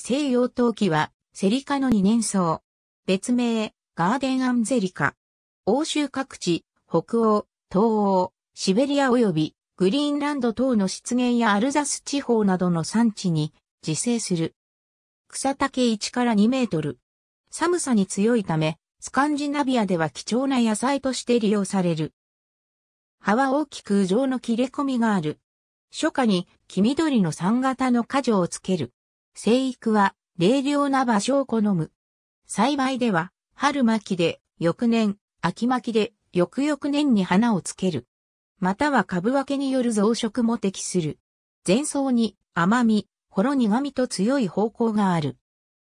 西洋陶器は、セリカの二年草。別名、ガーデンアンゼリカ。欧州各地、北欧、東欧、シベリア及び、グリーンランド等の湿原やアルザス地方などの産地に自生する。草丈1から2メートル。寒さに強いため、スカンジナビアでは貴重な野菜として利用される。葉は大きく上の切れ込みがある。初夏に黄緑の三型の果樹をつける。生育は、冷涼な場所を好む。栽培では、春巻きで、翌年、秋巻きで、翌々年に花をつける。または株分けによる増殖も適する。前奏に甘み、ほろ苦みと強い方向がある。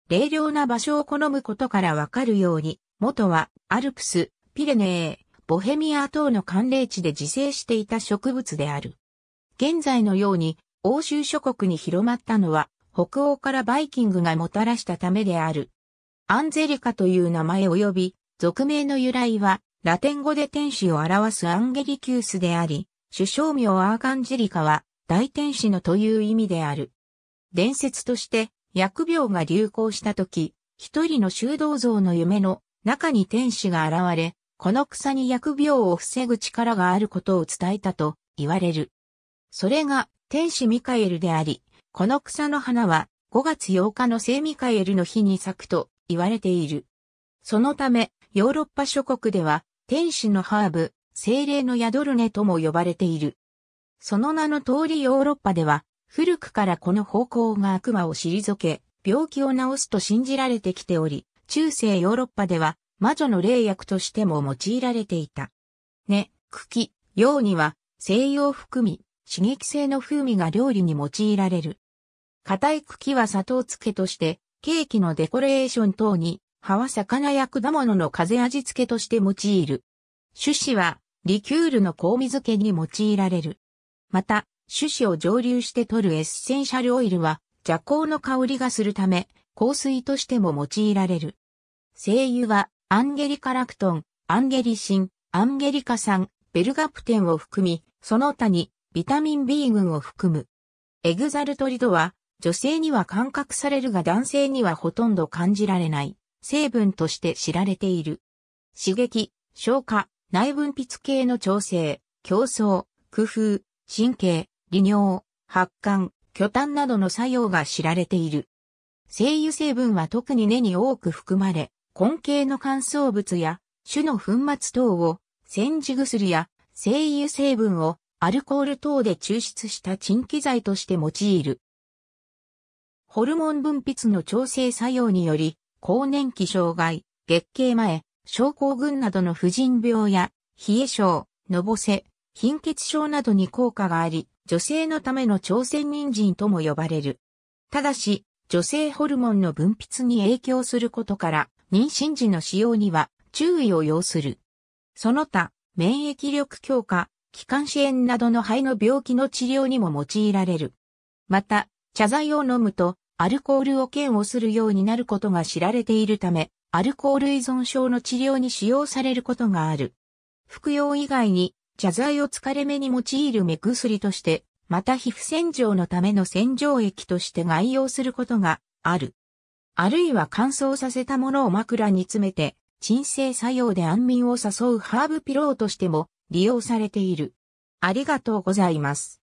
冷涼な場所を好むことからわかるように、元はアルプス、ピレネー、ボヘミア等の寒冷地で自生していた植物である。現在のように欧州諸国に広まったのは北欧からバイキングがもたらしたためである。アンゼリカという名前及び、俗名の由来は、ラテン語で天使を表すアンゲリキュースであり、首相名アーガンジェリカは、大天使のという意味である。伝説として、疫病が流行した時、一人の修道像の夢の中に天使が現れ、この草に疫病を防ぐ力があることを伝えたと言われる。それが天使ミカエルであり、この草の花は5月8日のセミカエルの日に咲くと言われている。そのため、ヨーロッパ諸国では天使のハーブ、精霊の宿る根とも呼ばれている。その名の通りヨーロッパでは、古くからこの方向が悪魔を退け、病気を治すと信じられてきており、中世ヨーロッパでは魔女の霊薬としても用いられていた。根、茎、葉には西洋含み、刺激性の風味が料理に用いられる。硬い茎は砂糖漬けとして、ケーキのデコレーション等に、葉は魚や果物の風味付けとして用いる。種子は、リキュールの香味漬けに用いられる。また、種子を蒸留して取るエッセンシャルオイルは、邪香の香りがするため、香水としても用いられる。精油は、アンゲリカラクトン、アンゲリシン、アンゲリカ酸、ベルガプテンを含み、その他にビタミン B 群を含む。エグザルトリドは、女性には感覚されるが男性にはほとんど感じられない成分として知られている。刺激、消化、内分泌系の調整、競争、工夫、神経、利尿、発汗、巨炭などの作用が知られている。精油成分は特に根に多く含まれ、根茎の乾燥物や種の粉末等を煎じ薬や精油成分をアルコール等で抽出した鎮気剤として用いる。ホルモン分泌の調整作用により、更年期障害、月経前、症候群などの婦人病や、冷え症、のぼせ、貧血症などに効果があり、女性のための朝鮮人参とも呼ばれる。ただし、女性ホルモンの分泌に影響することから、妊娠時の使用には注意を要する。その他、免疫力強化、気管支炎などの肺の病気の治療にも用いられる。また、茶剤を飲むとアルコールを嫌悪するようになることが知られているため、アルコール依存症の治療に使用されることがある。服用以外に、茶剤を疲れ目に用いる目薬として、また皮膚洗浄のための洗浄液として外用することがある。あるいは乾燥させたものを枕に詰めて、鎮静作用で安眠を誘うハーブピローとしても利用されている。ありがとうございます。